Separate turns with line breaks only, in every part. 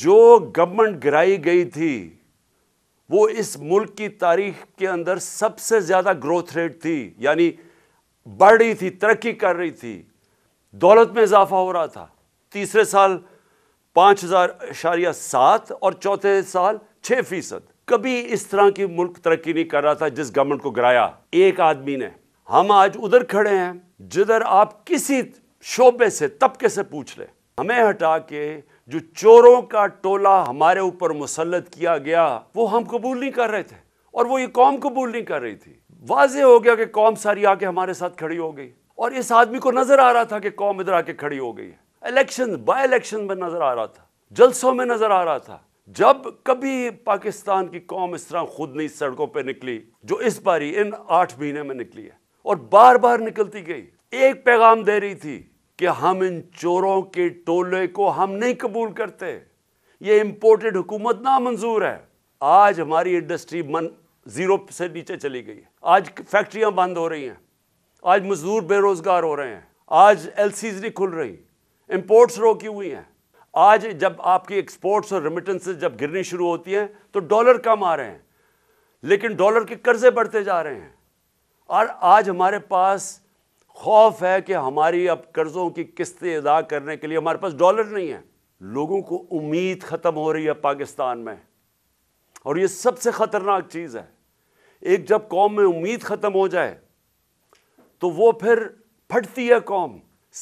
जो गवर्नमेंट गिराई गई थी वो इस मुल्क की तारीख के अंदर सबसे ज़्यादा ग्रोथ रेट थी यानी बढ़ रही थी तरक्की कर रही थी दौलत में इजाफा हो रहा था तीसरे साल पाँच हज़ार इशारिया सात और चौथे साल छः फीसद कभी इस तरह की मुल्क तरक्की नहीं कर रहा था जिस गवर्नमेंट को गिराया एक आदमी ने हम आज उधर खड़े हैं जिधर आप किसी शोबे से तबके से पूछ ले हमें हटा के जो चोरों का टोला हमारे ऊपर मुसलत किया गया वो हम कबूल नहीं कर रहे थे और वो ये कौम कबूल नहीं कर रही थी वाज हो गया कि कौम सारी आके हमारे साथ खड़ी हो गई और इस आदमी को नजर आ रहा था कि कौम इधर आके खड़ी हो गई है इलेक्शन बाय इलेक्शन में नजर आ रहा था जलसों में नजर आ रहा था जब कभी पाकिस्तान की कौम इस तरह खुद नहीं सड़कों पर निकली जो इस बारी इन आठ महीने में निकली है और बार बार निकलती गई एक पैगाम दे रही थी कि हम इन चोरों के टोले को हम नहीं कबूल करते ये इम्पोर्टेड हुकूमत ना मंजूर है आज हमारी इंडस्ट्री मन ज़ीरो से नीचे चली गई है आज फैक्ट्रियाँ बंद हो रही हैं आज मज़दूर बेरोज़गार हो रहे हैं आज एल नहीं खुल रही इम्पोर्ट्स रोकी हुई हैं आज जब आपकी एक्सपोर्ट्स और रिमिटेंसेस जब गिरनी शुरू होती हैं तो डॉलर कम आ रहे हैं लेकिन डॉलर के कर्जे बढ़ते जा रहे हैं और आज हमारे पास खौफ है कि हमारी अब कर्ज़ों की किस्तें अदा करने के लिए हमारे पास डॉलर नहीं है लोगों को उम्मीद ख़त्म हो रही है पाकिस्तान में और ये सबसे ख़तरनाक चीज़ है एक जब कौम में उम्मीद ख़त्म हो जाए तो वो फिर फटती है कौम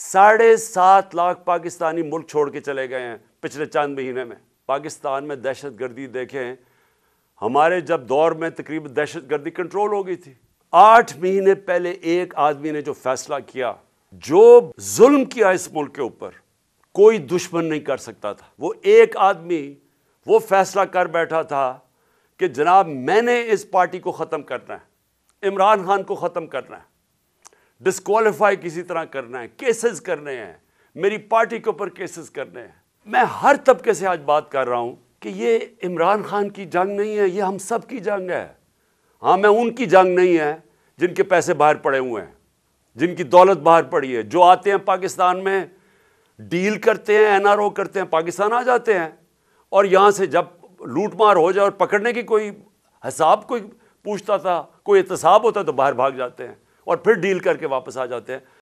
साढ़े सात लाख पाकिस्तानी मुल्क छोड़ के चले गए हैं पिछले चंद महीने में पाकिस्तान में दहशत गर्दी देखें हमारे जब दौर में तकरीबन दहशत गर्दी कंट्रोल हो गई थी आठ महीने पहले एक आदमी ने जो फैसला किया जो जुल्म किया इस मुल्क के ऊपर कोई दुश्मन नहीं कर सकता था वो एक आदमी वो फैसला कर बैठा था कि जनाब मैंने इस पार्टी को ख़त्म करना है इमरान खान को ख़त्म करना है डिस्कॉलीफाई किसी तरह करना है केसेस करने हैं मेरी पार्टी के ऊपर केसेस करने हैं मैं हर तबके से आज बात कर रहा हूँ कि ये इमरान खान की जंग नहीं है ये हम सब की जंग है हाँ मैं उनकी जंग नहीं है जिनके पैसे बाहर पड़े हुए हैं जिनकी दौलत बाहर पड़ी है जो आते हैं पाकिस्तान में डील करते हैं एनआरओ करते हैं पाकिस्तान आ जाते हैं और यहाँ से जब लूटमार हो जाए और पकड़ने की कोई हिसाब कोई पूछता था कोई एहतसाब होता तो बाहर भाग जाते हैं और फिर डील करके वापस आ जाते हैं